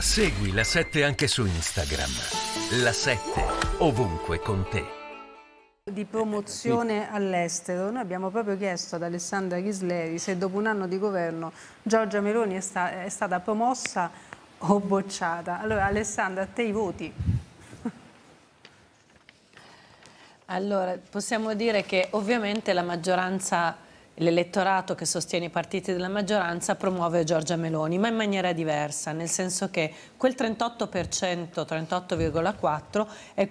Segui la 7 anche su Instagram. La 7 ovunque con te. Di promozione all'estero, noi abbiamo proprio chiesto ad Alessandra Ghisleri se dopo un anno di governo Giorgia Meloni è, sta è stata promossa o bocciata. Allora Alessandra, a te i voti. Allora, possiamo dire che ovviamente la maggioranza l'elettorato che sostiene i partiti della maggioranza promuove Giorgia Meloni, ma in maniera diversa, nel senso che quel 38%, 38,4% è,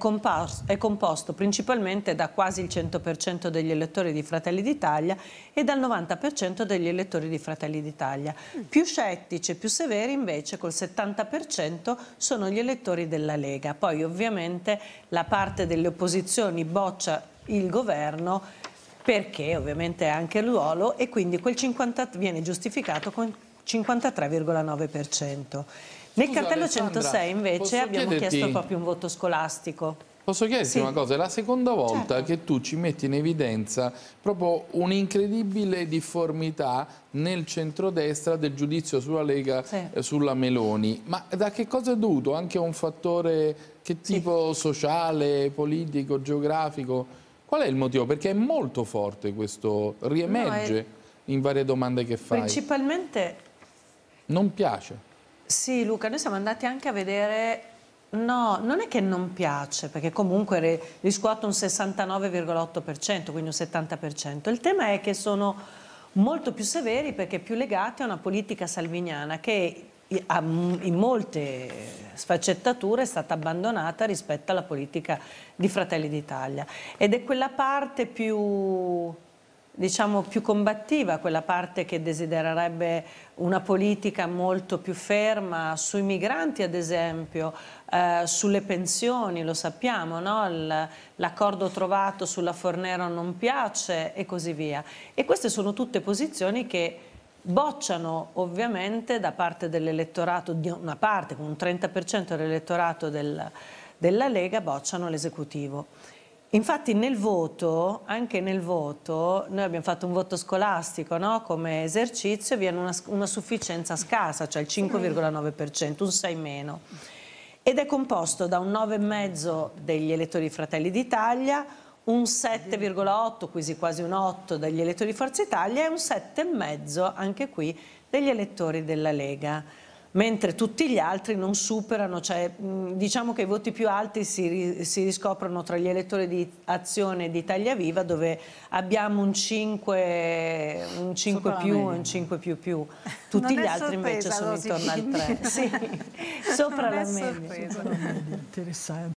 è, composto principalmente da quasi il 100% degli elettori di Fratelli d'Italia e dal 90% degli elettori di Fratelli d'Italia. Più scettici e più severi invece col 70% sono gli elettori della Lega. Poi ovviamente la parte delle opposizioni boccia il governo perché ovviamente è anche il ruolo e quindi quel 50 viene giustificato con 53,9%. Nel cartello 106 invece abbiamo chiederti... chiesto proprio un voto scolastico. Posso chiederti sì. una cosa? È la seconda volta certo. che tu ci metti in evidenza proprio un'incredibile difformità nel centrodestra del giudizio sulla Lega sì. Eh, sulla Meloni. Ma da che cosa è dovuto? Anche a un fattore che tipo sì. sociale, politico, geografico? Qual è il motivo? Perché è molto forte questo, riemerge no, è... in varie domande che fai. Principalmente... Non piace. Sì Luca, noi siamo andati anche a vedere... No, non è che non piace, perché comunque riscuoto un 69,8%, quindi un 70%. Il tema è che sono molto più severi perché più legati a una politica salviniana che in molte sfaccettature è stata abbandonata rispetto alla politica di Fratelli d'Italia ed è quella parte più diciamo più combattiva, quella parte che desidererebbe una politica molto più ferma sui migranti ad esempio, eh, sulle pensioni, lo sappiamo, no? l'accordo trovato sulla Fornero non piace e così via. E queste sono tutte posizioni che bocciano ovviamente da parte dell'elettorato, di una parte, con un 30% dell'elettorato del, della Lega, bocciano l'esecutivo. Infatti nel voto, anche nel voto, noi abbiamo fatto un voto scolastico no? come esercizio, vi è una, una sufficienza scarsa, cioè il 5,9%, un 6 meno. Ed è composto da un 9,5% degli elettori Fratelli d'Italia, un 7,8, quasi quasi un 8 dagli elettori di Forza Italia e un 7,5 anche qui degli elettori della Lega. Mentre tutti gli altri non superano, cioè mm, diciamo che i voti più alti si, si riscoprono tra gli elettori di Azione e di Italia Viva dove abbiamo un 5, un 5 più e un 5 più più. Tutti non gli altri invece sono intorno al 3. Sì, sopra non la media. Interessante.